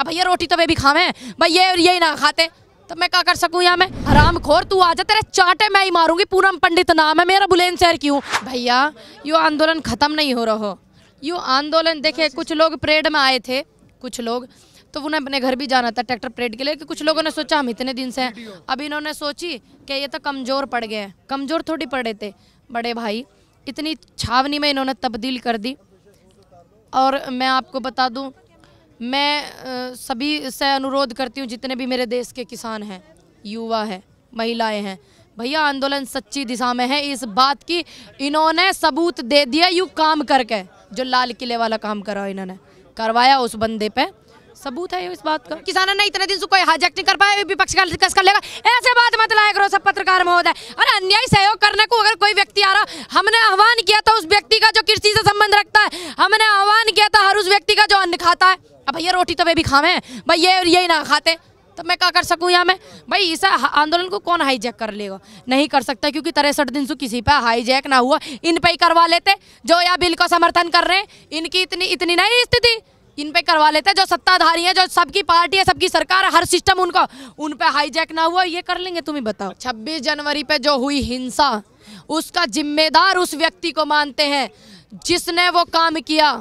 अब भैया रोटी तो वे भी खावे भाई ये और यही ना खाते तो मैं क्या कर सकूँ यहाँ मैं आराम खोर तू आ जा तेरे चाटे मैं ही मारूंगी पूरा पंडित नाम है मेरा बुलेन शहर क्यों भैया यू आंदोलन ख़त्म नहीं हो रहा हो यू आंदोलन देखे कुछ लोग परेड में आए थे कुछ लोग तो उन्हें अपने घर भी जाना था ट्रैक्टर परेड के लिए कि कुछ लोगों ने सोचा हम इतने दिन से हैं अब इन्होंने सोची कि ये तो कमज़ोर पड़ गए हैं कमज़ोर थोड़ी पड़े थे बड़े भाई इतनी छावनी में इन्होंने तब्दील कर दी और मैं आपको बता दूं मैं सभी से अनुरोध करती हूँ जितने भी मेरे देश के किसान हैं युवा हैं महिलाएं हैं भैया आंदोलन सच्ची दिशा में है इस बात की इन्होंने सबूत दे दिया यू काम करके जो लाल किले वाला काम करा इन्होंने करवाया उस बंदे पे सबूत है इस बात का किसानों ने इतने दिन से कोई हाजक नहीं कर पाया विपक्ष का कर लेगा ऐसे बात मत लाया करो सब पत्रकार महोदय अरे अन्याय सहयोग करने को अगर कोई व्यक्ति आ रहा हमने आह्वान किया था उस व्यक्ति का जो कृषि से संबंध रखता है हमने आह्वान किया था हर उस व्यक्ति का जो अन्न खाता है अब भैया रोटी तो वे भी खावे भाई और यही ना खाते तो मैं क्या कर सकूँ यहाँ मैं भाई इस आंदोलन को कौन हाईजैक कर लेगा नहीं कर सकता क्योंकि तिरसठ दिन से किसी पे हाईजैक ना हुआ इन पे ही करवा लेते जो या बिल का समर्थन कर रहे हैं इनकी इतनी इतनी नहीं स्थिति इन पे करवा लेते जो सत्ताधारी है जो सबकी पार्टी है सबकी सरकार है हर सिस्टम उनका उन पे हाईजैक ना हुआ ये कर लेंगे तुम ही बताओ 26 जनवरी पे जो हुई हिंसा उसका जिम्मेदार उस व्यक्ति को मानते हैं जिसने वो काम किया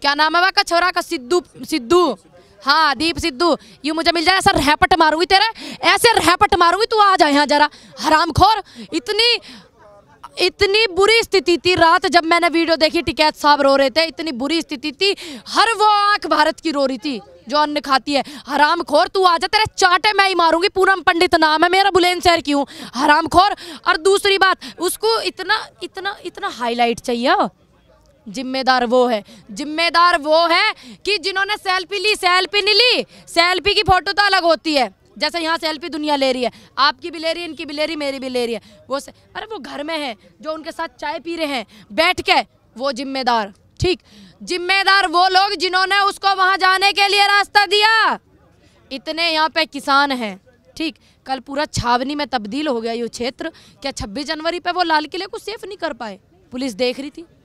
क्या नाम है का छोरा का सिद्धू सिद्धू हाँ दीप सिद्धू यू मुझे मिल जाए ऐसा रहपट मारूंगी तेरे ऐसे रहपट मारूंगी तू आ जा यहाँ जरा खोर इतनी इतनी बुरी स्थिति थी रात जब मैंने वीडियो देखी टिकैत साहब रो रहे थे इतनी बुरी स्थिति थी हर वो आंख भारत की रो रही थी जो अन्न खाती है हराम खोर तू आ जा तेरे चाटे मैं ही मारूंगी पूनम पंडित नाम है मेरा बुलेन शहर क्यों हराम खोर और दूसरी बात उसको इतना इतना इतना हाईलाइट चाहिए जिम्मेदार वो है जिम्मेदार वो है कि जिन्होंने सेल्फी ली सेल्फी नहीं ली सेल्फी की फोटो तो अलग होती है जैसे यहाँ सेल्फी दुनिया ले रही है आपकी भी ले रही है इनकी भी ले रही मेरी भी ले रही है वो से, अरे वो घर में है जो उनके साथ चाय पी रहे हैं बैठ के वो जिम्मेदार ठीक जिम्मेदार वो लोग जिन्होंने उसको वहाँ जाने के लिए रास्ता दिया इतने यहाँ पे किसान हैं ठीक कल पूरा छावनी में तब्दील हो गया ये क्षेत्र क्या छब्बीस जनवरी पे वो लाल किले को सेफ नहीं कर पाए पुलिस देख रही थी